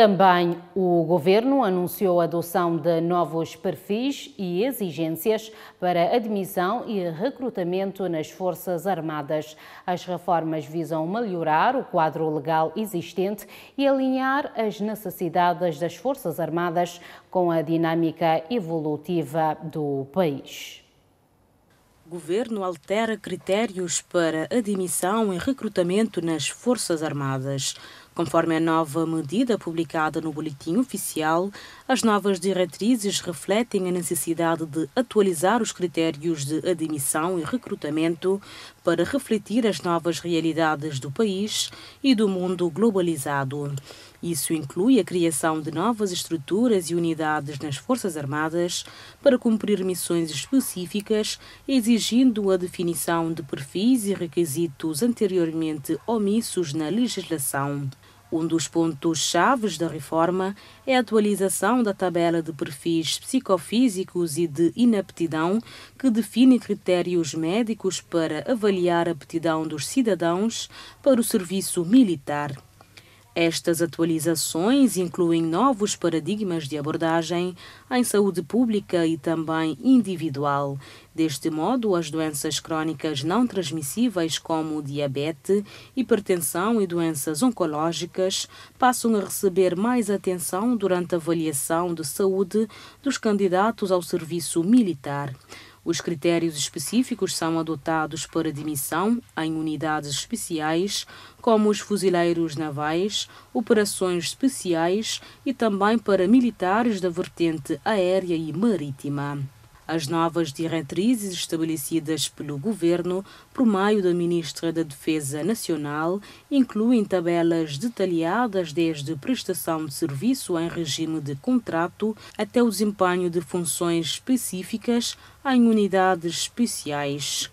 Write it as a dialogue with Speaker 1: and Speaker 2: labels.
Speaker 1: Também o governo anunciou a adoção de novos perfis e exigências para admissão e recrutamento nas Forças Armadas. As reformas visam melhorar o quadro legal existente e alinhar as necessidades das Forças Armadas com a dinâmica evolutiva do país.
Speaker 2: Governo altera critérios para admissão e recrutamento nas Forças Armadas. Conforme a nova medida publicada no Boletim Oficial, as novas diretrizes refletem a necessidade de atualizar os critérios de admissão e recrutamento para refletir as novas realidades do país e do mundo globalizado. Isso inclui a criação de novas estruturas e unidades nas Forças Armadas para cumprir missões específicas, exigindo a definição de perfis e requisitos anteriormente omissos na legislação. Um dos pontos chave da reforma é a atualização da tabela de perfis psicofísicos e de inaptidão, que define critérios médicos para avaliar a aptidão dos cidadãos para o serviço militar. Estas atualizações incluem novos paradigmas de abordagem em saúde pública e também individual. Deste modo, as doenças crônicas não transmissíveis, como diabetes, hipertensão e doenças oncológicas, passam a receber mais atenção durante a avaliação de saúde dos candidatos ao serviço militar. Os critérios específicos são adotados para demissão em unidades especiais, como os fuzileiros navais, operações especiais e também para militares da vertente aérea e marítima. As novas diretrizes estabelecidas pelo governo por meio da Ministra da Defesa Nacional incluem tabelas detalhadas desde prestação de serviço em regime de contrato até o desempenho de funções específicas em unidades especiais.